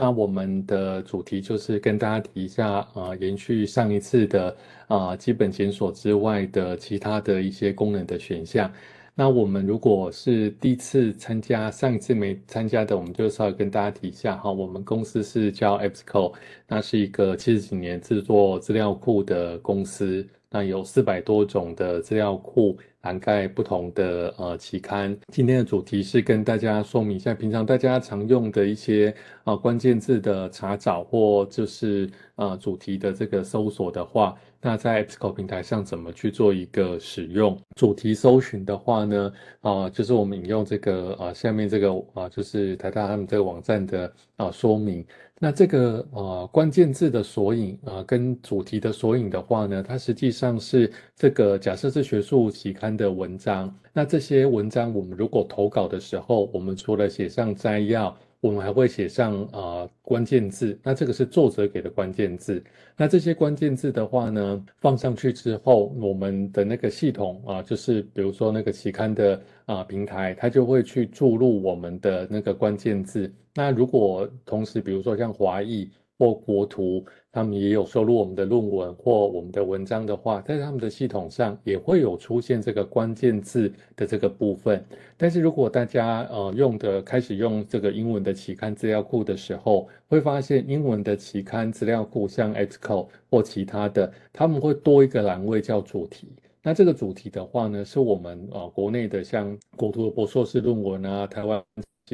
那我们的主题就是跟大家提一下，呃，延续上一次的啊基本检索之外的其他的一些功能的选项。那我们如果是第一次参加，上一次没参加的，我们就稍微跟大家提一下哈。我们公司是叫 FSCO，那是一个七十几年制作资料库的公司。那有四百多种的资料库，涵盖不同的呃期刊。今天的主题是跟大家说明一下，平常大家常用的一些啊关键字的查找，或就是啊主题的这个搜索的话，那在 Ezco 平台上怎么去做一个使用？主题搜寻的话呢，啊，就是我们引用这个啊下面这个啊，就是台大他们这个网站的啊说明。那这个呃关键字的索引啊，跟主题的索引的话呢，它实际上是这个假设是学术期刊的文章。那这些文章我们如果投稿的时候，我们除了写上摘要，我们还会写上啊关键字。那这个是作者给的关键字。那这些关键字的话呢，放上去之后，我们的那个系统啊，就是比如说那个期刊的啊平台，它就会去注入我们的那个关键字。那如果同时，比如说像华裔或国图，他们也有收录我们的论文或我们的文章的话，在他们的系统上也会有出现这个关键字的这个部分。但是如果大家呃用的开始用这个英文的期刊资料库的时候，会发现英文的期刊资料库像 e x c o 或其他的，他们会多一个栏位叫主题。那这个主题的话呢，是我们呃国内的像国图的博士论文啊，台湾。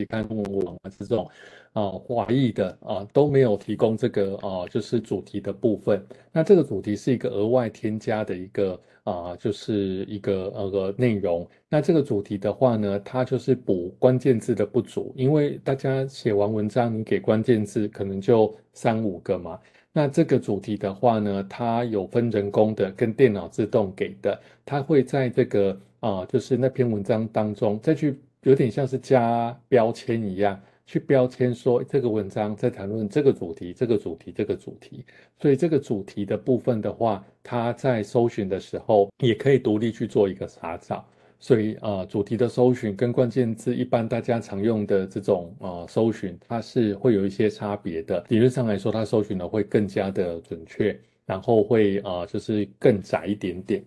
期刊论文啊，这种啊，华裔的啊，都没有提供这个啊，就是主题的部分。那这个主题是一个额外添加的一个啊，就是一个那个内容。那这个主题的话呢，它就是补关键字的不足，因为大家写完文章，你给关键字可能就三五个嘛。那这个主题的话呢，它有分人工的跟电脑自动给的，它会在这个啊，就是那篇文章当中再去。有点像是加标签一样，去标签说这个文章在谈论这个主题，这个主题，这个主题。所以这个主题的部分的话，它在搜寻的时候也可以独立去做一个查找。所以呃，主题的搜寻跟关键字一般大家常用的这种呃搜寻，它是会有一些差别的。理论上来说，它搜寻的会更加的准确，然后会啊就是更窄一点点。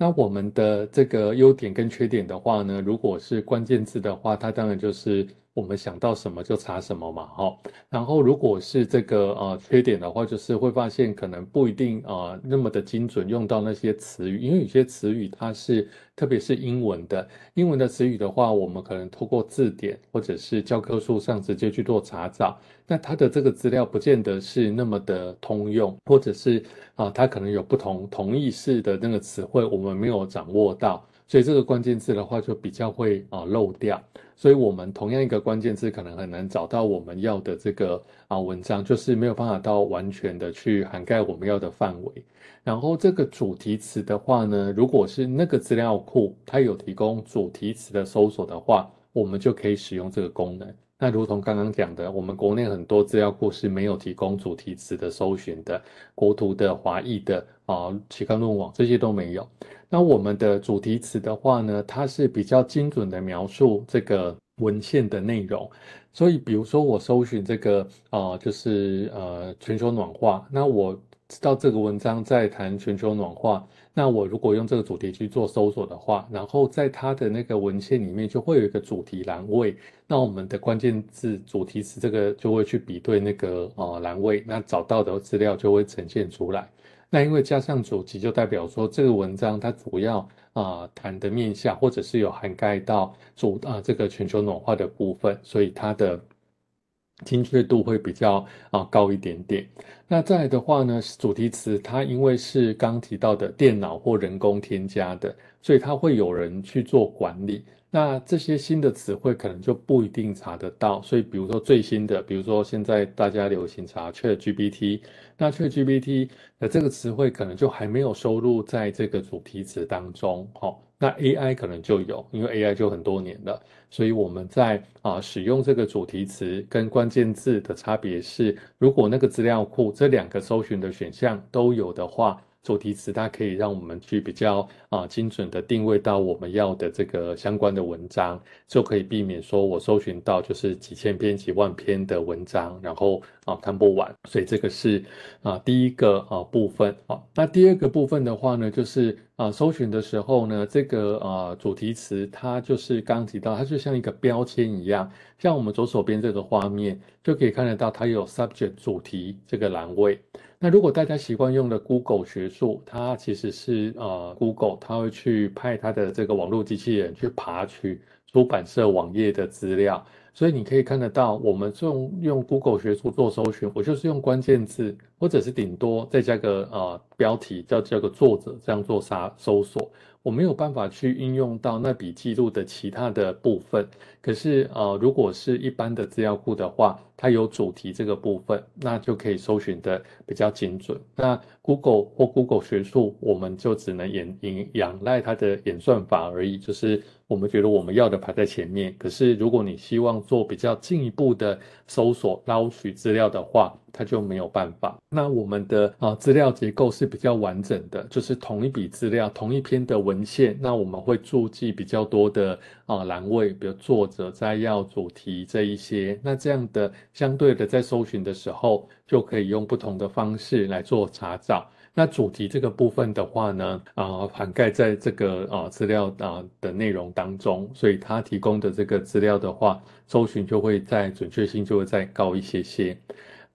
那我们的这个优点跟缺点的话呢，如果是关键字的话，它当然就是。我们想到什么就查什么嘛，哈。然后如果是这个呃缺点的话，就是会发现可能不一定啊那么的精准用到那些词语，因为有些词语它是特别是英文的，英文的词语的话，我们可能透过字典或者是教科书上直接去做查找，那它的这个资料不见得是那么的通用，或者是啊它可能有不同同义式的那个词汇我们没有掌握到，所以这个关键字的话就比较会啊漏掉。所以，我们同样一个关键字，可能很难找到我们要的这个啊文章，就是没有办法到完全的去涵盖我们要的范围。然后，这个主题词的话呢，如果是那个资料库它有提供主题词的搜索的话，我们就可以使用这个功能。那如同刚刚讲的，我们国内很多资料库是没有提供主题词的搜寻的，国图的、华裔的、啊期刊论文网这些都没有。那我们的主题词的话呢，它是比较精准的描述这个文献的内容。所以，比如说我搜寻这个啊，就是呃全球暖化。那我知道这个文章在谈全球暖化。那我如果用这个主题去做搜索的话，然后在它的那个文献里面就会有一个主题栏位。那我们的关键字主题词这个就会去比对那个啊栏位，那找到的资料就会呈现出来。那因为加上主题，就代表说这个文章它主要啊谈的面向，或者是有涵盖到主啊这个全球暖化的部分，所以它的精确度会比较啊高一点点。那再来的话呢，主题词它因为是刚提到的电脑或人工添加的，所以它会有人去做管理。那这些新的词汇可能就不一定查得到，所以比如说最新的，比如说现在大家流行查 ChatGPT，那 ChatGPT 的这个词汇可能就还没有收录在这个主题词当中，哦，那 AI 可能就有，因为 AI 就很多年了，所以我们在啊使用这个主题词跟关键字的差别是，如果那个资料库这两个搜寻的选项都有的话。主题词它可以让我们去比较啊精准的定位到我们要的这个相关的文章，就可以避免说我搜寻到就是几千篇几万篇的文章，然后啊看不完，所以这个是啊第一个啊部分啊，那第二个部分的话呢就是。啊，搜寻的时候呢，这个呃主题词，它就是刚提到，它就像一个标签一样，像我们左手边这个画面就可以看得到，它有 subject 主题这个栏位。那如果大家习惯用的 Google 学术，它其实是呃 Google，它会去派它的这个网络机器人去爬取出版社网页的资料。所以你可以看得到，我们用用 Google 学术做搜寻，我就是用关键字，或者是顶多再加个呃标题，再加个作者，这样做啥搜索，我没有办法去应用到那笔记录的其他的部分。可是呃，如果是一般的资料库的话，它有主题这个部分，那就可以搜寻的比较精准。那 Google 或 Google 学术，我们就只能仰仰仰赖它的演算法而已，就是。我们觉得我们要的排在前面，可是如果你希望做比较进一步的搜索捞取资料的话，它就没有办法。那我们的啊资料结构是比较完整的，就是同一笔资料、同一篇的文献，那我们会注记比较多的啊栏位，比如作者、摘要、主题这一些。那这样的相对的在搜寻的时候，就可以用不同的方式来做查找。那主题这个部分的话呢，啊，涵盖在这个啊资料啊的内容当中，所以它提供的这个资料的话，搜寻就会再准确性就会再高一些些。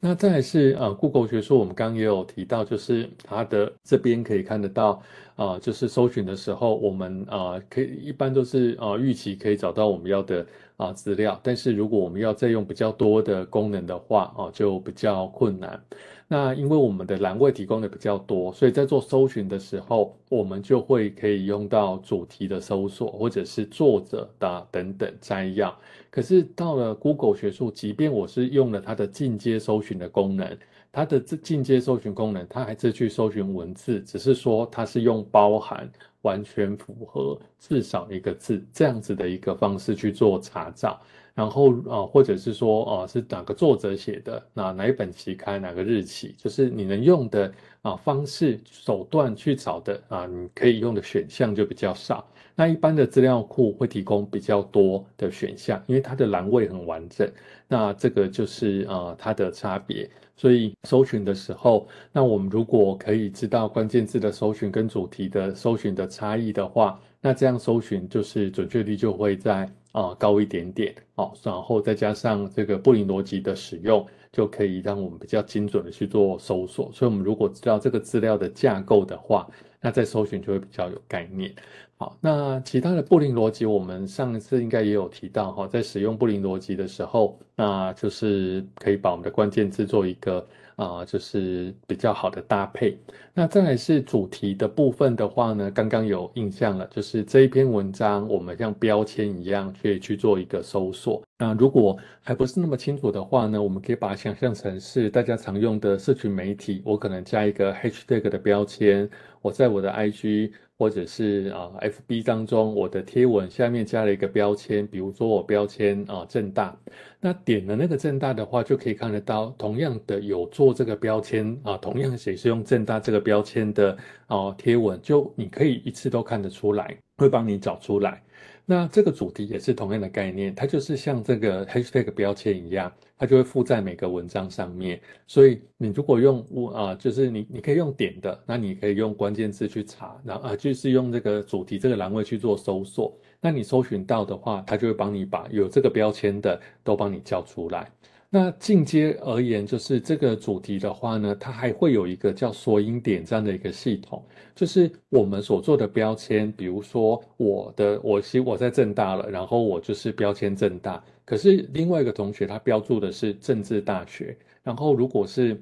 那再来是啊，Google 学术，我们刚刚也有提到，就是它的这边可以看得到啊，就是搜寻的时候，我们啊可以一般都是啊预期可以找到我们要的啊资料，但是如果我们要再用比较多的功能的话，哦，就比较困难。那因为我们的栏位提供的比较多，所以在做搜寻的时候，我们就会可以用到主题的搜索，或者是作者的等等摘要。可是到了 Google 学术，即便我是用了它的进阶搜寻的功能，它的这进阶搜寻功能，它还是去搜寻文字，只是说它是用包含、完全符合、至少一个字这样子的一个方式去做查找。然后啊，或者是说啊，是哪个作者写的？哪哪一本期刊？哪个日期？就是你能用的啊方式手段去找的啊，你可以用的选项就比较少。那一般的资料库会提供比较多的选项，因为它的栏位很完整。那这个就是啊它的差别。所以搜寻的时候，那我们如果可以知道关键字的搜寻跟主题的搜寻的差异的话。那这样搜寻就是准确率就会在啊高一点点哦，然后再加上这个布林逻辑的使用，就可以让我们比较精准的去做搜索。所以，我们如果知道这个资料的架构的话，那在搜寻就会比较有概念。好，那其他的布林逻辑，我们上一次应该也有提到哈，在使用布林逻辑的时候，那就是可以把我们的关键字做一个。啊，就是比较好的搭配。那再来是主题的部分的话呢，刚刚有印象了，就是这一篇文章，我们像标签一样可以去做一个搜索。那如果还不是那么清楚的话呢，我们可以把它想象成是大家常用的社群媒体。我可能加一个 hashtag 的标签，我在我的 IG。或者是啊，FB 当中我的贴文下面加了一个标签，比如说我标签啊正大，那点了那个正大的话就可以看得到，同样的有做这个标签啊，同样谁是用正大这个标签的啊贴文，就你可以一次都看得出来，会帮你找出来。那这个主题也是同样的概念，它就是像这个 hashtag 标签一样，它就会附在每个文章上面。所以你如果用我啊，就是你你可以用点的，那你可以用关键字去查，然后啊就是用这个主题这个栏位去做搜索。那你搜寻到的话，它就会帮你把有这个标签的都帮你叫出来。那进阶而言，就是这个主题的话呢，它还会有一个叫缩引点这样的一个系统，就是我们所做的标签，比如说我的，我其我在正大了，然后我就是标签正大。可是另外一个同学他标注的是政治大学，然后如果是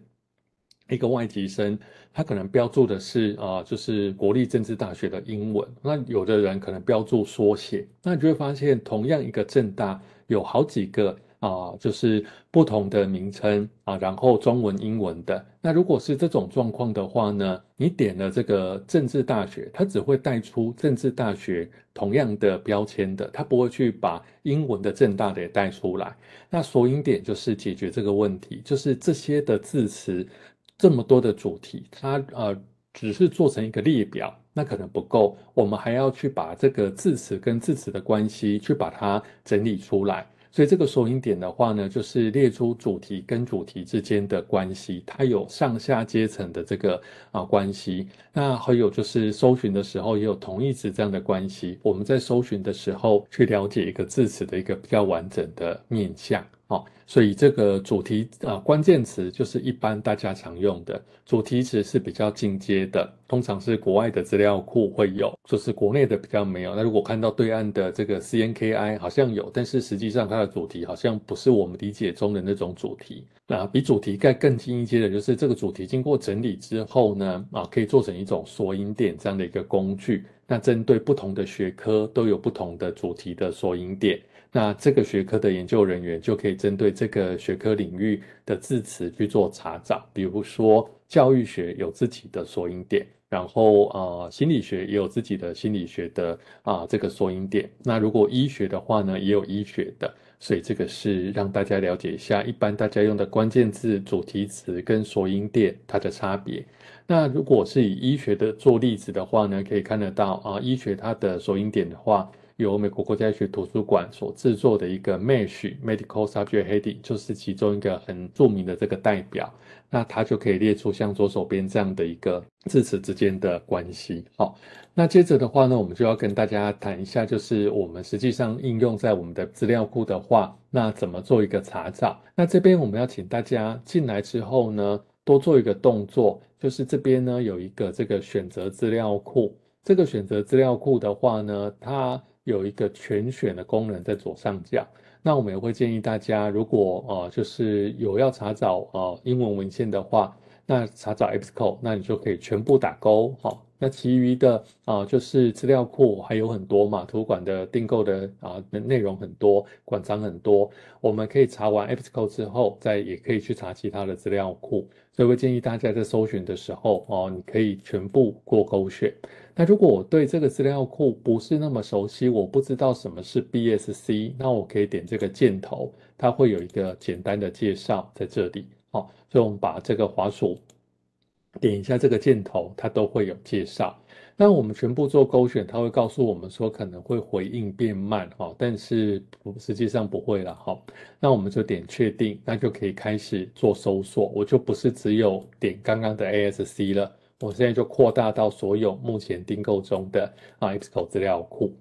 一个外籍生，他可能标注的是啊，就是国立政治大学的英文。那有的人可能标注缩写，那你就会发现，同样一个正大有好几个。啊，就是不同的名称啊，然后中文、英文的。那如果是这种状况的话呢，你点了这个政治大学，它只会带出政治大学同样的标签的，它不会去把英文的政大的也带出来。那索引点就是解决这个问题，就是这些的字词这么多的主题，它呃只是做成一个列表，那可能不够，我们还要去把这个字词跟字词的关系去把它整理出来。所以这个索引点的话呢，就是列出主题跟主题之间的关系，它有上下阶层的这个啊关系。那还有就是搜寻的时候也有同义词这样的关系。我们在搜寻的时候去了解一个字词的一个比较完整的面相。好，所以这个主题啊，关键词就是一般大家常用的主题词是比较进阶的，通常是国外的资料库会有，就是国内的比较没有。那如果看到对岸的这个 CNKI 好像有，但是实际上它的主题好像不是我们理解中的那种主题。那比主题概更进一阶的就是这个主题经过整理之后呢，啊，可以做成一种索引点这样的一个工具。那针对不同的学科都有不同的主题的索引点。那这个学科的研究人员就可以针对这个学科领域的字词去做查找，比如说教育学有自己的索引点，然后啊心理学也有自己的心理学的啊这个索引点。那如果医学的话呢，也有医学的，所以这个是让大家了解一下，一般大家用的关键字、主题词跟索引点它的差别。那如果是以医学的做例子的话呢，可以看得到啊，医学它的索引点的话。由美国国家学图书馆所制作的一个 Mesh Medical Subject h e a d i n g 就是其中一个很著名的这个代表，那它就可以列出像左手边这样的一个字词之间的关系。好，那接着的话呢，我们就要跟大家谈一下，就是我们实际上应用在我们的资料库的话，那怎么做一个查找？那这边我们要请大家进来之后呢，多做一个动作，就是这边呢有一个这个选择资料库，这个选择资料库的话呢，它。有一个全选的功能在左上角，那我们也会建议大家，如果呃就是有要查找呃英文文献的话，那查找 EBSCO，那你就可以全部打勾哈。那其余的啊就是资料库还有很多嘛，图书馆的订购的啊内容很多，馆藏很多，我们可以查完 EBSCO 之后，再也可以去查其他的资料库。所以会建议大家在搜寻的时候哦，你可以全部过勾选。那如果我对这个资料库不是那么熟悉，我不知道什么是 BSC，那我可以点这个箭头，它会有一个简单的介绍在这里。好，所以我们把这个滑鼠。点一下这个箭头，它都会有介绍。那我们全部做勾选，它会告诉我们说可能会回应变慢哈，但是不实际上不会了哈。那我们就点确定，那就可以开始做搜索。我就不是只有点刚刚的 A S C 了，我现在就扩大到所有目前订购中的啊 X o 资料库。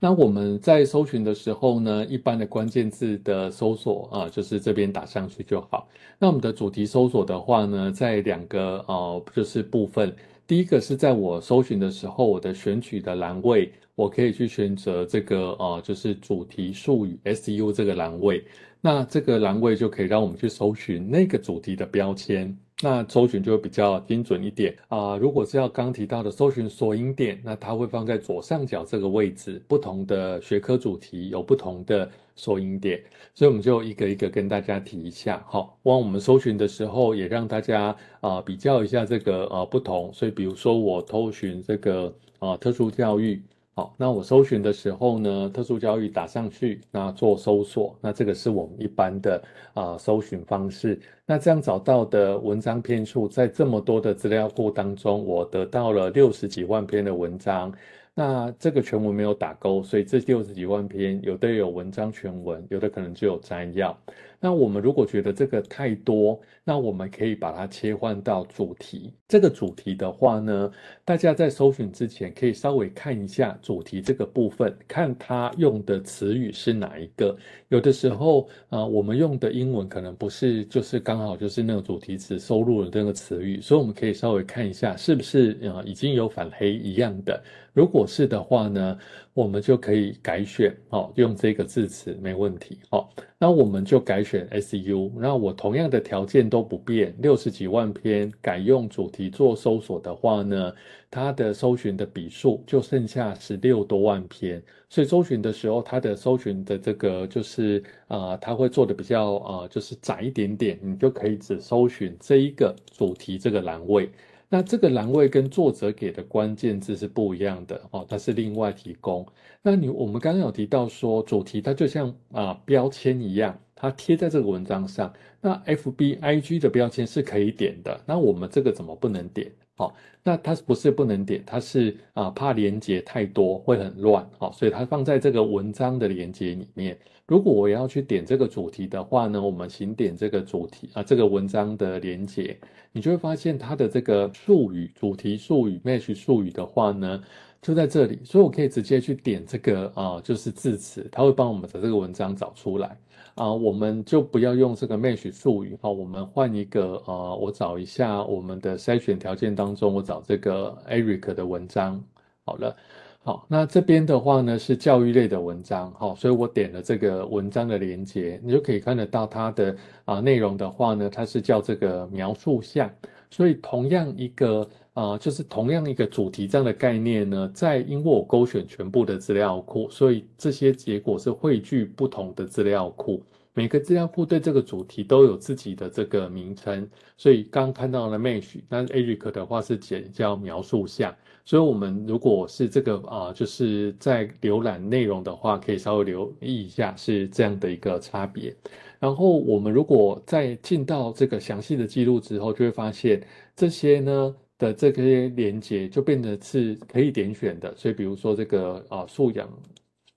那我们在搜寻的时候呢，一般的关键字的搜索啊，就是这边打上去就好。那我们的主题搜索的话呢，在两个呃，就是部分，第一个是在我搜寻的时候，我的选取的栏位，我可以去选择这个呃，就是主题术语 SU 这个栏位，那这个栏位就可以让我们去搜寻那个主题的标签。那搜寻就会比较精准一点啊。如果是要刚提到的搜寻索引点，那它会放在左上角这个位置。不同的学科主题有不同的索引点，所以我们就一个一个跟大家提一下。好，往我们搜寻的时候，也让大家啊比较一下这个啊不同。所以，比如说我搜寻这个啊特殊教育。好，那我搜寻的时候呢，特殊教育打上去，那做搜索，那这个是我们一般的啊搜寻方式。那这样找到的文章篇数，在这么多的资料库当中，我得到了六十几万篇的文章。那这个全文没有打勾，所以这六十几万篇，有的有文章全文，有的可能只有摘要。那我们如果觉得这个太多，那我们可以把它切换到主题。这个主题的话呢，大家在搜寻之前可以稍微看一下主题这个部分，看它用的词语是哪一个。有的时候啊，我们用的英文可能不是，就是刚好就是那个主题词收录了那个词语，所以我们可以稍微看一下是不是啊已经有反黑一样的。如果是的话呢？我们就可以改选哦，用这个字词没问题哦。那我们就改选 su。那我同样的条件都不变，六十几万篇改用主题做搜索的话呢，它的搜寻的笔数就剩下十六多万篇。所以搜寻的时候，它的搜寻的这个就是啊，它会做的比较啊，就是窄一点点，你就可以只搜寻这一个主题这个栏位。那这个栏位跟作者给的关键字是不一样的哦，它是另外提供。那你我们刚刚有提到说主题，它就像啊标签一样，它贴在这个文章上。那 F B I G 的标签是可以点的，那我们这个怎么不能点？好，那它是不是不能点？它是啊，怕连接太多会很乱，好，所以它放在这个文章的连接里面。如果我要去点这个主题的话呢，我们请点这个主题啊，这个文章的连接，你就会发现它的这个术语、主题术语、match 术语的话呢，就在这里，所以我可以直接去点这个啊，就是字词，它会帮我们的这个文章找出来。啊，我们就不要用这个 m e s h 术语哈，我们换一个啊，我找一下我们的筛选条件当中，我找这个 Eric 的文章，好了，好，那这边的话呢是教育类的文章，好，所以我点了这个文章的连接，你就可以看得到它的啊内容的话呢，它是叫这个描述项，所以同样一个。啊，就是同样一个主题这样的概念呢，在因为我勾选全部的资料库，所以这些结果是汇聚不同的资料库。每个资料库对这个主题都有自己的这个名称，所以刚看到了 Mesh，那 Eric 的话是简叫描述下。所以我们如果是这个啊，就是在浏览内容的话，可以稍微留意一下是这样的一个差别。然后我们如果在进到这个详细的记录之后，就会发现这些呢。的这些连接就变得是可以点选的，所以比如说这个啊素养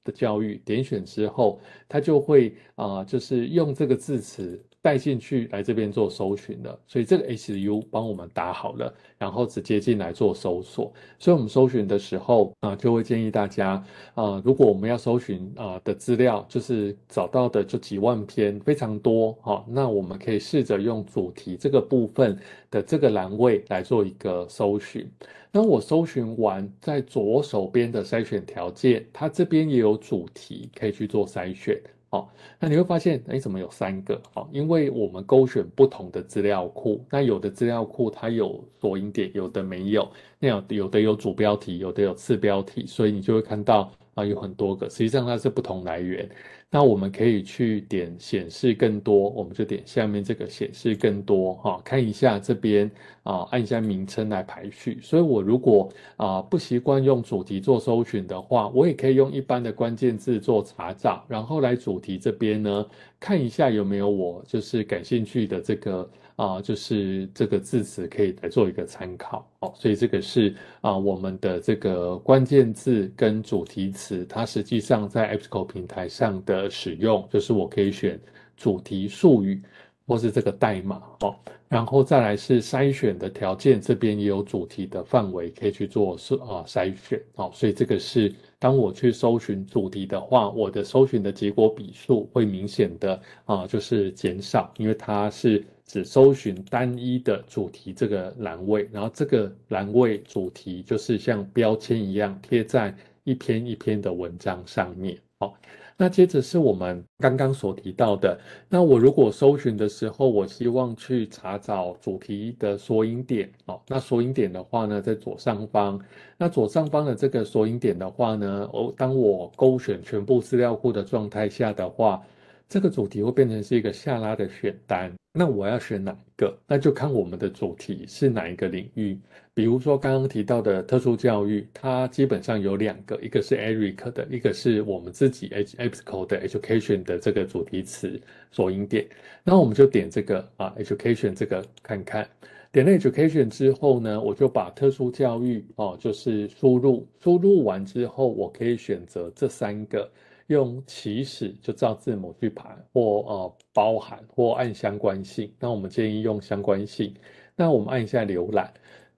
的教育点选之后，它就会啊就是用这个字词。带进去来这边做搜寻的，所以这个 H U 帮我们打好了，然后直接进来做搜索。所以，我们搜寻的时候啊，就会建议大家啊，如果我们要搜寻啊的资料，就是找到的就几万篇，非常多哈，那我们可以试着用主题这个部分的这个栏位来做一个搜寻。那我搜寻完，在左手边的筛选条件，它这边也有主题可以去做筛选。好，那你会发现，哎，怎么有三个？好，因为我们勾选不同的资料库，那有的资料库它有索引点，有的没有。那有有的有主标题，有的有次标题，所以你就会看到啊，有很多个。实际上它是不同来源。那我们可以去点显示更多，我们就点下面这个显示更多哈，看一下这边啊，按一下名称来排序。所以，我如果啊不习惯用主题做搜寻的话，我也可以用一般的关键字做查找，然后来主题这边呢，看一下有没有我就是感兴趣的这个啊，就是这个字词可以来做一个参考。哦，所以这个是啊我们的这个关键字跟主题词，它实际上在 Apple 平台上的。的使用就是我可以选主题术语或是这个代码哦，然后再来是筛选的条件，这边也有主题的范围可以去做是啊筛选哦，所以这个是当我去搜寻主题的话，我的搜寻的结果笔数会明显的啊就是减少，因为它是只搜寻单一的主题这个栏位，然后这个栏位主题就是像标签一样贴在一篇一篇的文章上面哦。那接着是我们刚刚所提到的，那我如果搜寻的时候，我希望去查找主题的索引点哦。那索引点的话呢，在左上方。那左上方的这个索引点的话呢，哦，当我勾选全部资料库的状态下的话，这个主题会变成是一个下拉的选单。那我要选哪一个？那就看我们的主题是哪一个领域。比如说刚刚提到的特殊教育，它基本上有两个，一个是 Eric 的，一个是我们自己 h a s c o 的 Education 的这个主题词索引点。那我们就点这个啊，Education 这个看看。点了 Education 之后呢，我就把特殊教育哦，就是输入，输入完之后，我可以选择这三个。用起始就照字母去排，或呃包含，或按相关性。那我们建议用相关性。那我们按一下浏览，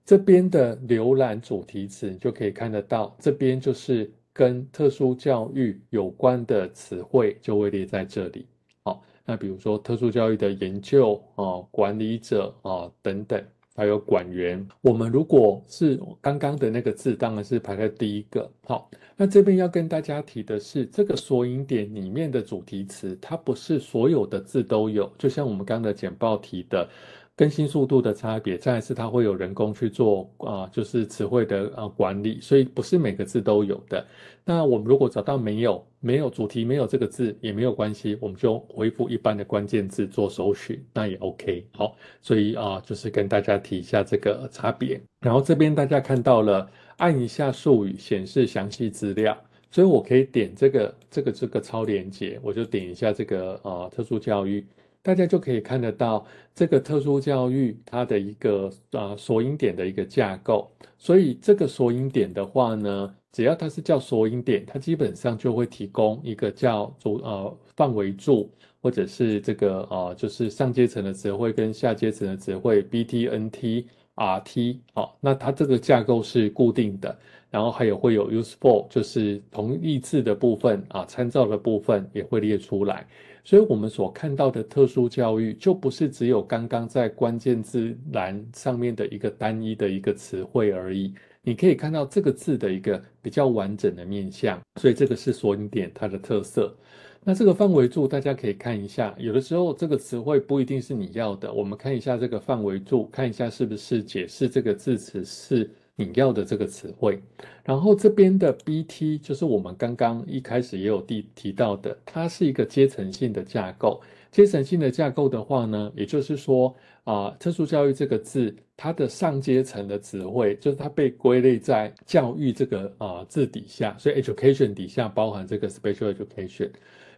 这边的浏览主题词就可以看得到，这边就是跟特殊教育有关的词汇就会列在这里。好，那比如说特殊教育的研究啊，管理者啊等等。还有管员，我们如果是刚刚的那个字，当然是排在第一个。好，那这边要跟大家提的是，这个索引点里面的主题词，它不是所有的字都有，就像我们刚刚的简报提的。更新速度的差别，再是它会有人工去做啊，就是词汇的啊管理，所以不是每个字都有的。那我们如果找到没有没有主题没有这个字也没有关系，我们就回复一般的关键字做首选，那也 OK。好，所以啊，就是跟大家提一下这个差别。然后这边大家看到了，按一下术语显示详细资料，所以我可以点这个这个这个超链接，我就点一下这个啊特殊教育。大家就可以看得到这个特殊教育它的一个啊索引点的一个架构。所以这个索引点的话呢，只要它是叫索引点，它基本上就会提供一个叫柱啊范围柱，或者是这个啊就是上阶层的词汇跟下阶层的词汇 b t n t r t。好，那它这个架构是固定的，然后还有会有 useful 就是同义字的部分啊，参照的部分也会列出来。所以，我们所看到的特殊教育就不是只有刚刚在关键字栏上面的一个单一的一个词汇而已。你可以看到这个字的一个比较完整的面相，所以这个是索引点它的特色。那这个范围注大家可以看一下，有的时候这个词汇不一定是你要的。我们看一下这个范围注，看一下是不是解释这个字词是。你要的这个词汇，然后这边的 B T 就是我们刚刚一开始也有提提到的，它是一个阶层性的架构。阶层性的架构的话呢，也就是说啊，特殊教育这个字，它的上阶层的词汇就是它被归类在教育这个啊字底下，所以 education 底下包含这个 special education，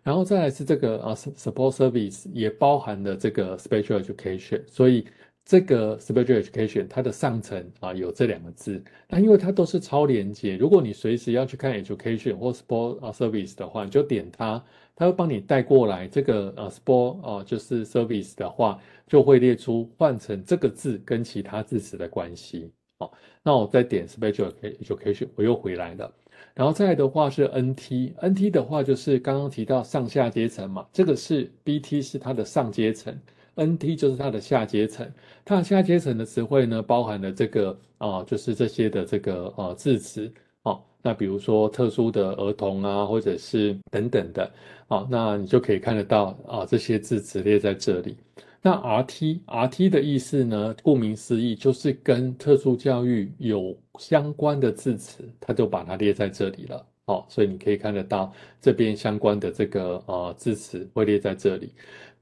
然后再来是这个啊 support service 也包含了这个 special education，所以。这个 special education 它的上层啊有这两个字，那因为它都是超连接，如果你随时要去看 education 或 sport 啊 service 的话，你就点它，它会帮你带过来。这个呃 sport 啊就是 service 的话，就会列出换成这个字跟其他字词的关系。好，那我再点 special education，我又回来了。然后再来的话是 NT，NT 的话就是刚刚提到上下阶层嘛，这个是 BT 是它的上阶层。N T 就是它的下阶层，它的下阶层的词汇呢，包含了这个啊，就是这些的这个呃字词，哦。那比如说特殊的儿童啊，或者是等等的，哦，那你就可以看得到啊，这些字词列在这里。那 R T r T 的意思呢，顾名思义就是跟特殊教育有相关的字词，它就把它列在这里了，哦，所以你可以看得到这边相关的这个呃字词会列在这里。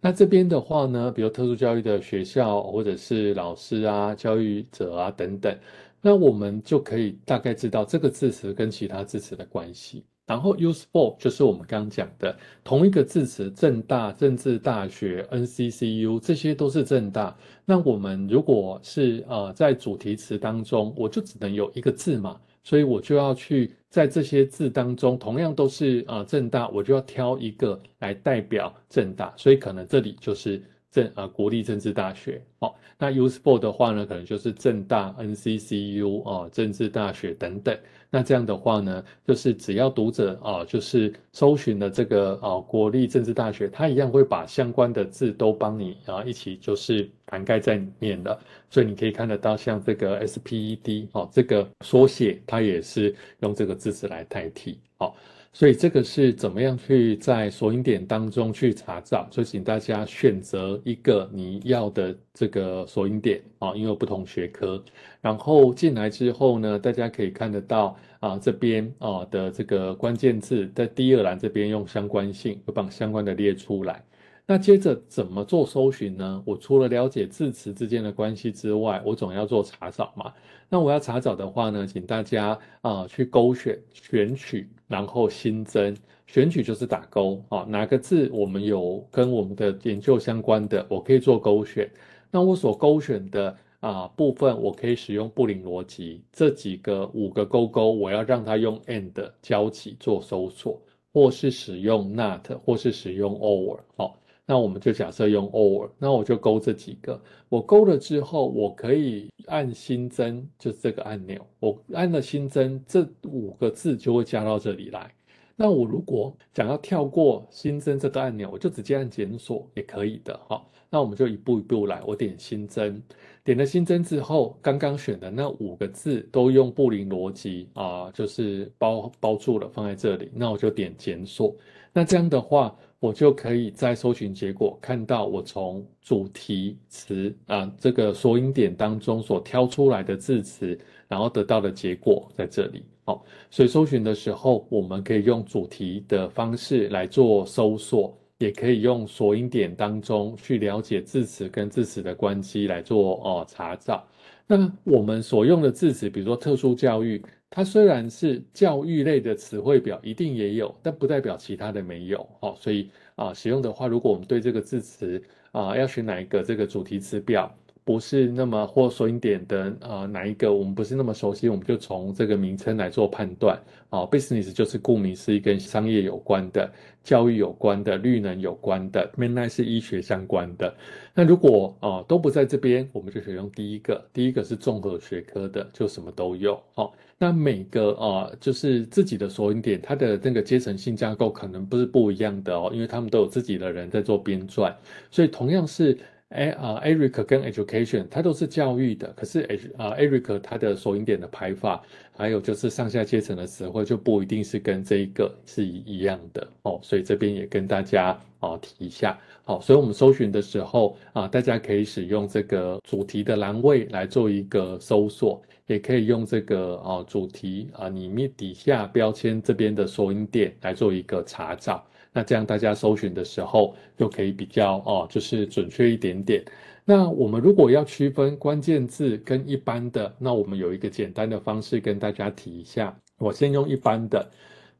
那这边的话呢，比如特殊教育的学校或者是老师啊、教育者啊等等，那我们就可以大概知道这个字词跟其他字词的关系。然后 use f o l 就是我们刚刚讲的同一个字词，正大政治大学 NCCU 这些都是正大。那我们如果是呃在主题词当中，我就只能有一个字嘛。所以我就要去在这些字当中，同样都是啊正大，我就要挑一个来代表正大，所以可能这里就是。政啊，国立政治大学哦，那 useful 的话呢，可能就是政大 NCCU 啊，政治大学等等。那这样的话呢，就是只要读者啊，就是搜寻了这个啊，国立政治大学，它一样会把相关的字都帮你啊一起就是涵盖在里面的。所以你可以看得到，像这个 S P E D 哦，这个缩写，它也是用这个字词来代替哦。所以这个是怎么样去在索引点当中去查找？所以请大家选择一个你要的这个索引点啊，因为不同学科。然后进来之后呢，大家可以看得到啊，这边啊的这个关键字在第二栏这边用相关性会把相关的列出来。那接着怎么做搜寻呢？我除了了解字词之间的关系之外，我总要做查找嘛。那我要查找的话呢，请大家啊去勾选、选取，然后新增。选取就是打勾啊，哪个字我们有跟我们的研究相关的，我可以做勾选。那我所勾选的啊部分，我可以使用布林逻辑，这几个五个勾勾，我要让它用 and 交替做搜索，或是使用 not，或是使用 over，好。那我们就假设用 OR，那我就勾这几个，我勾了之后，我可以按新增，就是这个按钮，我按了新增，这五个字就会加到这里来。那我如果想要跳过新增这个按钮，我就直接按检索也可以的，好，那我们就一步一步来，我点新增，点了新增之后，刚刚选的那五个字都用布林逻辑啊，就是包包住了放在这里，那我就点检索，那这样的话。我就可以在搜寻结果看到我从主题词啊这个索引点当中所挑出来的字词，然后得到的结果在这里。好，所以搜寻的时候，我们可以用主题的方式来做搜索，也可以用索引点当中去了解字词跟字词的关系来做哦查找。那我们所用的字词，比如说特殊教育，它虽然是教育类的词汇表，一定也有，但不代表其他的没有。哦，所以啊，使用的话，如果我们对这个字词啊，要选哪一个这个主题词表？不是那么或索引点的啊，哪一个我们不是那么熟悉，我们就从这个名称来做判断。哦，business 就是顾名思义跟商业有关的、教育有关的、绿能有关的 m a i n l i n e 是医学相关的。那如果啊都不在这边，我们就选用第一个。第一个是综合学科的，就什么都有。哦，那每个啊就是自己的索引点，它的那个阶层性架构可能不是不一样的哦，因为他们都有自己的人在做编撰，所以同样是。哎啊，Eric 跟 Education，它都是教育的，可是 e 啊，Eric 它的索引点的排法，还有就是上下阶层的词汇就不一定是跟这一个是一样的哦，所以这边也跟大家啊提一下。好，所以我们搜寻的时候啊，大家可以使用这个主题的栏位来做一个搜索，也可以用这个啊主题啊里面底下标签这边的索引点来做一个查找。那这样大家搜寻的时候就可以比较哦，就是准确一点点。那我们如果要区分关键字跟一般的，那我们有一个简单的方式跟大家提一下。我先用一般的，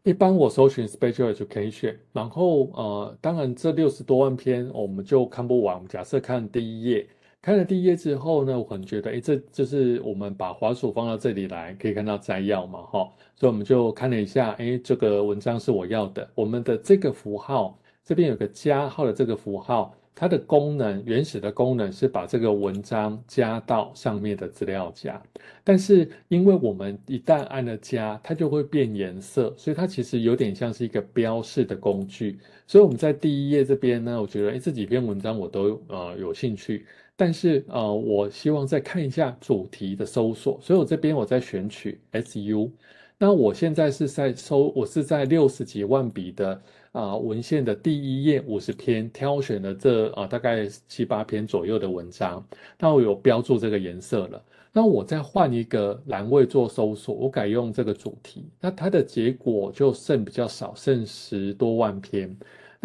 一般我搜寻 special education，然后呃，当然这六十多万篇我们就看不完，假设看第一页。看了第一页之后呢，我很觉得，哎，这就是我们把滑鼠放到这里来，可以看到摘要嘛，哈，所以我们就看了一下，哎，这个文章是我要的。我们的这个符号，这边有个加号的这个符号，它的功能，原始的功能是把这个文章加到上面的资料夹，但是因为我们一旦按了加，它就会变颜色，所以它其实有点像是一个标示的工具。所以我们在第一页这边呢，我觉得，哎，这几篇文章我都呃有兴趣。但是，呃，我希望再看一下主题的搜索，所以我这边我在选取 SU。那我现在是在搜，我是在六十几万笔的啊文献的第一页五十篇，挑选了这啊大概七八篇左右的文章。那我有标注这个颜色了。那我再换一个栏位做搜索，我改用这个主题，那它的结果就剩比较少，剩十多万篇。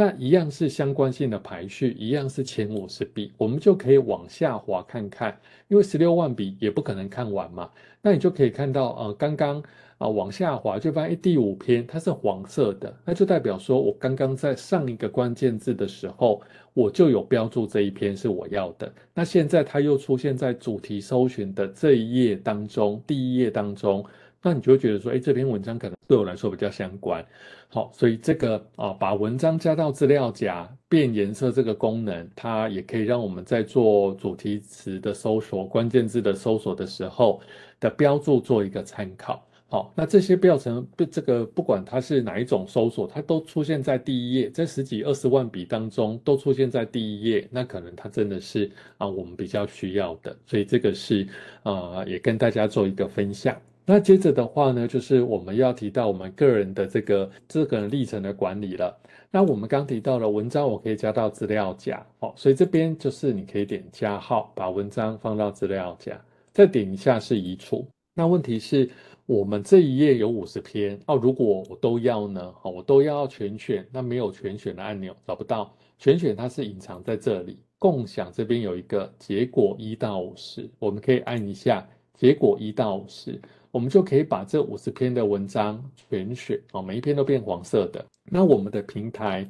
那一样是相关性的排序，一样是前五十笔，我们就可以往下滑看看，因为十六万笔也不可能看完嘛。那你就可以看到，呃，刚刚啊往下滑就发现第五篇它是黄色的，那就代表说我刚刚在上一个关键字的时候我就有标注这一篇是我要的。那现在它又出现在主题搜寻的这一页当中，第一页当中。那你就会觉得说，哎，这篇文章可能对我来说比较相关。好，所以这个啊，把文章加到资料夹变颜色这个功能，它也可以让我们在做主题词的搜索、关键字的搜索的时候的标注做一个参考。好，那这些标成不这个，不管它是哪一种搜索，它都出现在第一页，在十几二十万笔当中都出现在第一页，那可能它真的是啊，我们比较需要的。所以这个是啊，也跟大家做一个分享。那接着的话呢，就是我们要提到我们个人的这个个人历程的管理了。那我们刚提到了文章，我可以加到资料夹，哦，所以这边就是你可以点加号，把文章放到资料夹，再点一下是移除。那问题是，我们这一页有五十篇哦，如果我都要呢，哦，我都要全选，那没有全选的按钮，找不到全选，它是隐藏在这里。共享这边有一个结果一到五十，我们可以按一下结果一到五十。我们就可以把这五十篇的文章全选哦，每一篇都变黄色的。那我们的平台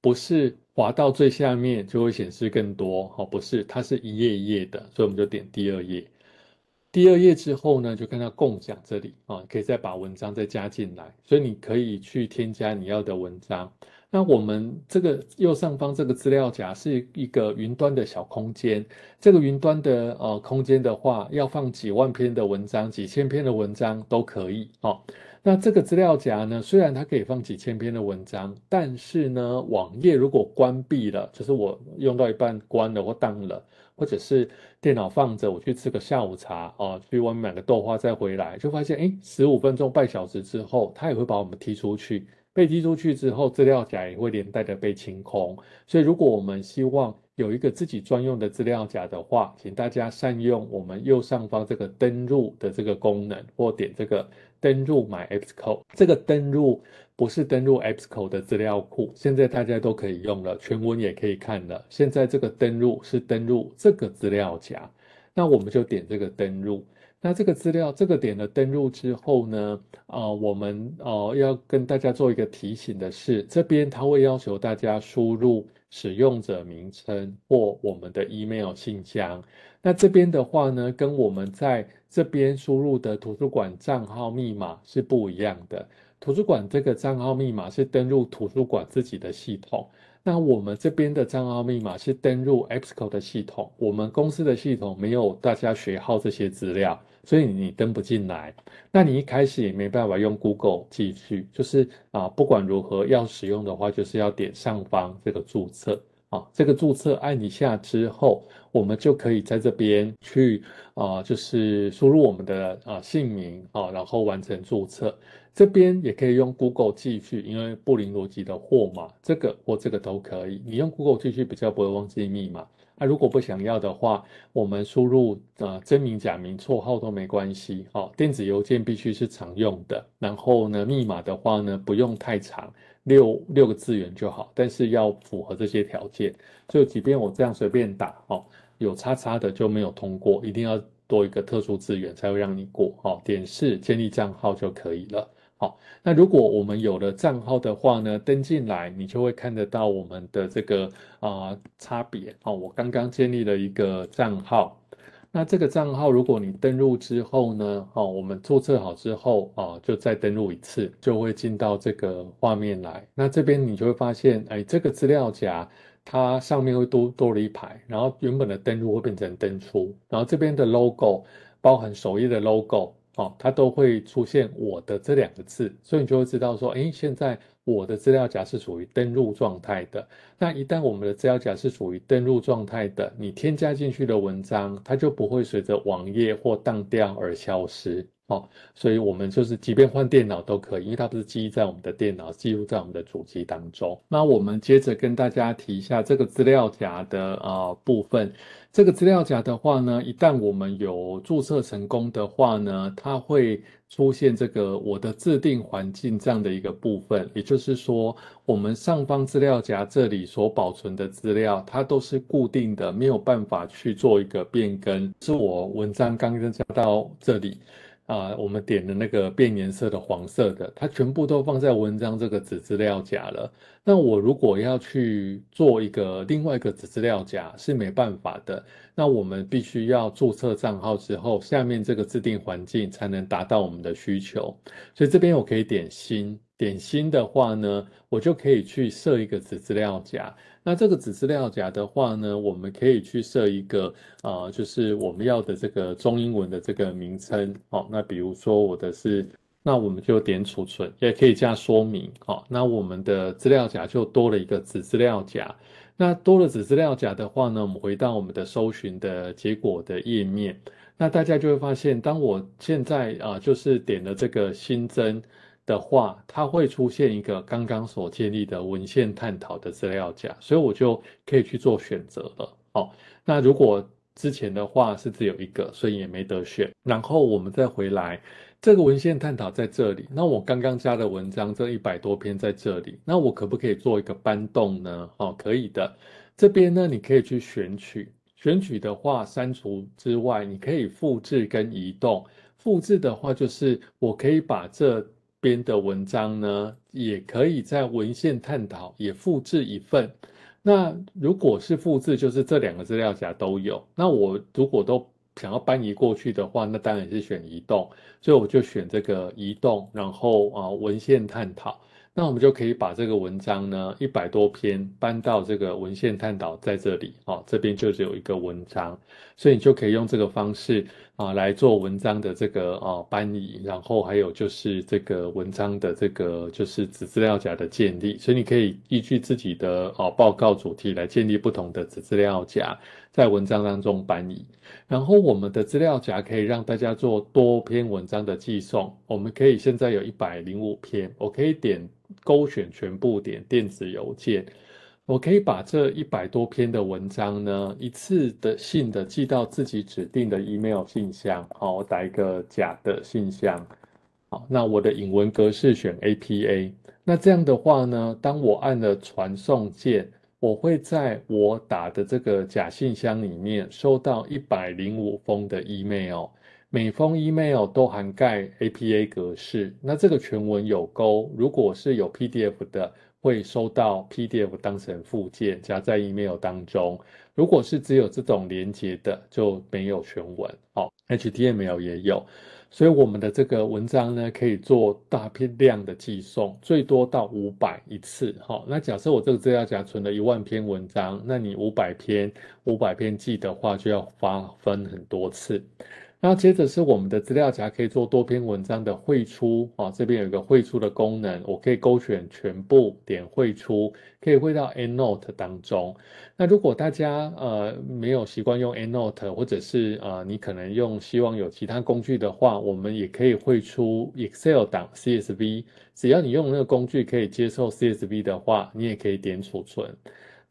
不是滑到最下面就会显示更多，哦，不是，它是一页一页的，所以我们就点第二页。第二页之后呢，就看到共享这里啊，可以再把文章再加进来，所以你可以去添加你要的文章。那我们这个右上方这个资料夹是一个云端的小空间，这个云端的呃空间的话，要放几万篇的文章、几千篇的文章都可以哦。那这个资料夹呢，虽然它可以放几千篇的文章，但是呢，网页如果关闭了，就是我用到一半关了或断了，或者是电脑放着我去吃个下午茶啊，去外面买个豆花再回来，就发现哎，十五分钟、半小时之后，它也会把我们踢出去。被踢出去之后，资料夹也会连带的被清空。所以，如果我们希望有一个自己专用的资料夹的话，请大家善用我们右上方这个登录的这个功能，或点这个登录买 App Store。这个登录不是登录 App s c o e 的资料库，现在大家都可以用了，全文也可以看了。现在这个登录是登入这个资料夹，那我们就点这个登录。那这个资料这个点的登录之后呢，啊，我们哦要跟大家做一个提醒的是，这边它会要求大家输入使用者名称或我们的 email 信箱。那这边的话呢，跟我们在这边输入的图书馆账号密码是不一样的。图书馆这个账号密码是登录图书馆自己的系统，那我们这边的账号密码是登录 Exco 的系统，我们公司的系统没有大家学号这些资料。所以你登不进来，那你一开始也没办法用 Google 继续，就是啊，不管如何要使用的话，就是要点上方这个注册啊，这个注册按一下之后，我们就可以在这边去啊，就是输入我们的啊姓名啊，然后完成注册。这边也可以用 Google 继续，因为布林逻辑的货嘛，这个或这个都可以，你用 Google 继续比较不会忘记密码。那如果不想要的话，我们输入啊真名、假名、绰号都没关系哦。电子邮件必须是常用的，然后呢密码的话呢不用太长，六六个字元就好，但是要符合这些条件。就即便我这样随便打哦，有叉叉的就没有通过，一定要多一个特殊字元才会让你过哦。点是建立账号就可以了。好，那如果我们有了账号的话呢，登进来你就会看得到我们的这个啊差别。哦，我刚刚建立了一个账号，那这个账号如果你登录之后呢，哦，我们注册好之后啊，就再登录一次，就会进到这个画面来。那这边你就会发现，哎，这个资料夹它上面会多多了一排，然后原本的登录会变成登出，然后这边的 logo 包含首页的 logo。它都会出现我的这两个字，所以你就会知道说，哎，现在我的资料夹是属于登录状态的。那一旦我们的资料夹是属于登录状态的，你添加进去的文章，它就不会随着网页或当掉而消失。好，所以我们就是即便换电脑都可以，因为它不是记忆在我们的电脑，记录在我们的主机当中。那我们接着跟大家提一下这个资料夹的啊部分。这个资料夹的话呢，一旦我们有注册成功的话呢，它会出现这个我的自定环境这样的一个部分。也就是说，我们上方资料夹这里所保存的资料，它都是固定的，没有办法去做一个变更。是我文章刚刚加到这里。啊，我们点的那个变颜色的黄色的，它全部都放在文章这个纸资料夹了。那我如果要去做一个另外一个纸资料夹是没办法的。那我们必须要注册账号之后，下面这个自定环境才能达到我们的需求。所以这边我可以点新。点新的话呢，我就可以去设一个子资料夹。那这个子资料夹的话呢，我们可以去设一个啊，就是我们要的这个中英文的这个名称。哦。那比如说我的是，那我们就点储存，也可以加说明。哦。那我们的资料夹就多了一个子资料夹。那多了子资料夹的话呢，我们回到我们的搜寻的结果的页面，那大家就会发现，当我现在啊，就是点了这个新增。的话，它会出现一个刚刚所建立的文献探讨的资料夹，所以我就可以去做选择了。哦，那如果之前的话是只有一个，所以也没得选。然后我们再回来这个文献探讨在这里。那我刚刚加的文章这一百多篇在这里，那我可不可以做一个搬动呢？哦，可以的。这边呢，你可以去选取，选取的话删除之外，你可以复制跟移动。复制的话就是我可以把这边的文章呢，也可以在文献探讨也复制一份。那如果是复制，就是这两个资料夹都有。那我如果都想要搬移过去的话，那当然是选移动。所以我就选这个移动，然后啊文献探讨。那我们就可以把这个文章呢，一百多篇搬到这个文献探讨在这里。哦，这边就是有一个文章。所以你就可以用这个方式啊来做文章的这个啊搬移，然后还有就是这个文章的这个就是纸资料夹的建立。所以你可以依据自己的啊报告主题来建立不同的纸资料夹，在文章当中搬移。然后我们的资料夹可以让大家做多篇文章的寄送，我们可以现在有一百零五篇，我可以点勾选全部点电子邮件。我可以把这一百多篇的文章呢，一次的信的寄到自己指定的 email 信箱。好，我打一个假的信箱。好，那我的引文格式选 APA。那这样的话呢，当我按了传送键，我会在我打的这个假信箱里面收到一百零五封的 email，每封 email 都涵盖 APA 格式。那这个全文有勾，如果是有 PDF 的。会收到 PDF 当成附件加在 email 当中，如果是只有这种连接的就没有全文，哦，HTML 也有，所以我们的这个文章呢可以做大批量的寄送，最多到五百一次，哈，那假设我这个资料夹存了一万篇文章，那你五百篇五百篇寄的话就要发分很多次。那接着是我们的资料夹，可以做多篇文章的汇出啊。这边有一个汇出的功能，我可以勾选全部点汇出，可以汇到 Annot e 当中。那如果大家呃没有习惯用 Annot，e 或者是呃你可能用希望有其他工具的话，我们也可以汇出 Excel 档 CSV。只要你用那个工具可以接受 CSV 的话，你也可以点储存。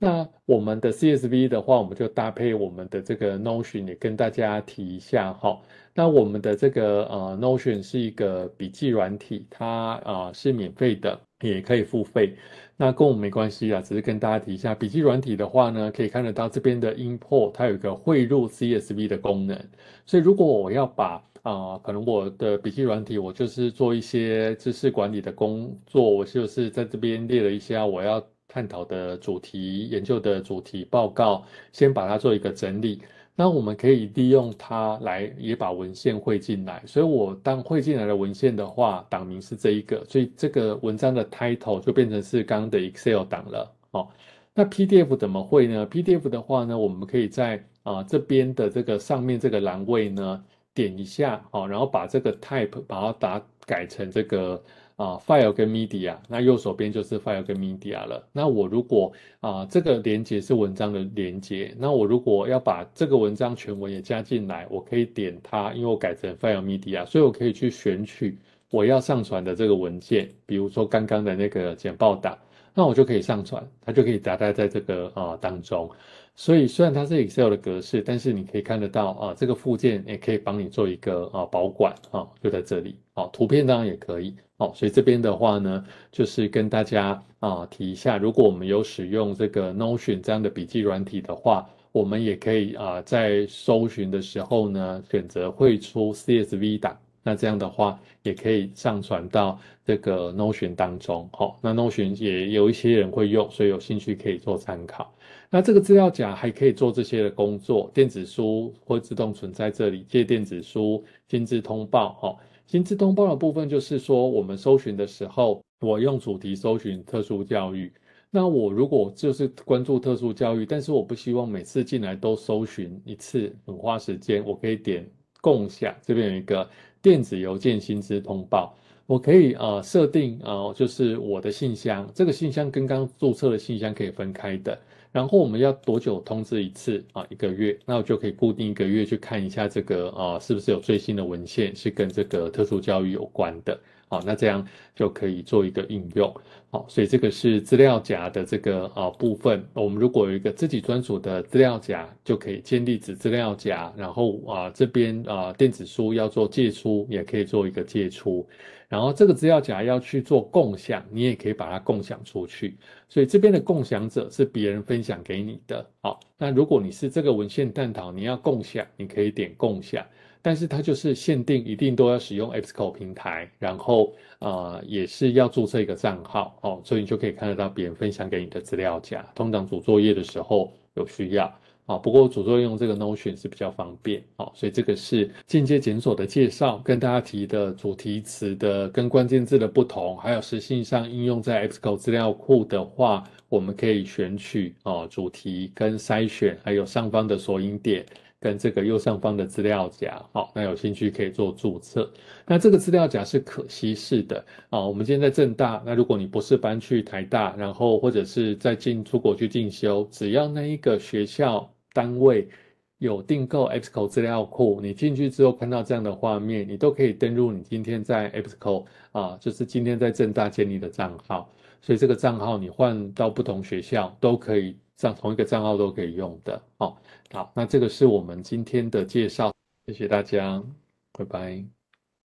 那我们的 CSV 的话，我们就搭配我们的这个 Notion 也跟大家提一下哈。那我们的这个呃 Notion 是一个笔记软体，它啊是免费的，也可以付费。那跟我们没关系啊，只是跟大家提一下。笔记软体的话呢，可以看得到这边的 Import，它有一个汇入 CSV 的功能。所以如果我要把啊，可能我的笔记软体，我就是做一些知识管理的工作，我就是在这边列了一下我要。探讨的主题、研究的主题报告，先把它做一个整理。那我们可以利用它来，也把文献汇进来。所以我当汇进来的文献的话，档名是这一个，所以这个文章的 title 就变成是刚刚的 Excel 档了。哦，那 PDF 怎么会呢？PDF 的话呢，我们可以在啊这边的这个上面这个栏位呢，点一下，哦，然后把这个 type 把它打改成这个。啊，file 跟 media，那右手边就是 file 跟 media 了。那我如果啊，这个连接是文章的连接，那我如果要把这个文章全文也加进来，我可以点它，因为我改成 file media，所以我可以去选取我要上传的这个文件，比如说刚刚的那个简报档，那我就可以上传，它就可以夹带在这个啊当中。所以虽然它是 Excel 的格式，但是你可以看得到啊，这个附件也可以帮你做一个啊保管啊，就在这里。啊，图片当然也可以。哦，所以这边的话呢，就是跟大家啊提一下，如果我们有使用这个 Notion 这样的笔记软体的话，我们也可以啊在搜寻的时候呢，选择汇出 CSV 档，那这样的话也可以上传到这个 Notion 当中。好，那 Notion 也有一些人会用，所以有兴趣可以做参考。那这个资料夹还可以做这些的工作，电子书会自动存在这里，借电子书、薪资通报，哈。薪资通报的部分就是说，我们搜寻的时候，我用主题搜寻特殊教育。那我如果就是关注特殊教育，但是我不希望每次进来都搜寻一次很花时间，我可以点共享，这边有一个电子邮件薪资通报，我可以啊设定啊，就是我的信箱，这个信箱跟刚注册的信箱可以分开的。然后我们要多久通知一次啊？一个月，那我就可以固定一个月去看一下这个啊，是不是有最新的文献是跟这个特殊教育有关的？好，那这样就可以做一个应用。好，所以这个是资料夹的这个啊部分。我们如果有一个自己专属的资料夹，就可以建立子资料夹。然后啊，这边啊电子书要做借出，也可以做一个借出。然后这个资料夹要去做共享，你也可以把它共享出去。所以这边的共享者是别人分享给你的，好。那如果你是这个文献探讨，你要共享，你可以点共享，但是它就是限定一定都要使用 XCO 平台，然后呃也是要注册一个账号哦，所以你就可以看得到别人分享给你的资料夹。通常组作业的时候有需要。啊，不过主要用这个 Notion 是比较方便，哦，所以这个是进阶检索的介绍，跟大家提的主题词的跟关键字的不同，还有实性上应用在 e x c o l 资料库的话，我们可以选取啊主题跟筛选，还有上方的索引点跟这个右上方的资料夹，好，那有兴趣可以做注册。那这个资料夹是可稀释的，啊，我们现在正大，那如果你不是搬去台大，然后或者是再进出国去进修，只要那一个学校。单位有订购 e p s c o 资料库，你进去之后看到这样的画面，你都可以登入你今天在 e p s c o 啊，就是今天在正大建立的账号，所以这个账号你换到不同学校都可以上同一个账号都可以用的哦。好，那这个是我们今天的介绍，谢谢大家，拜拜。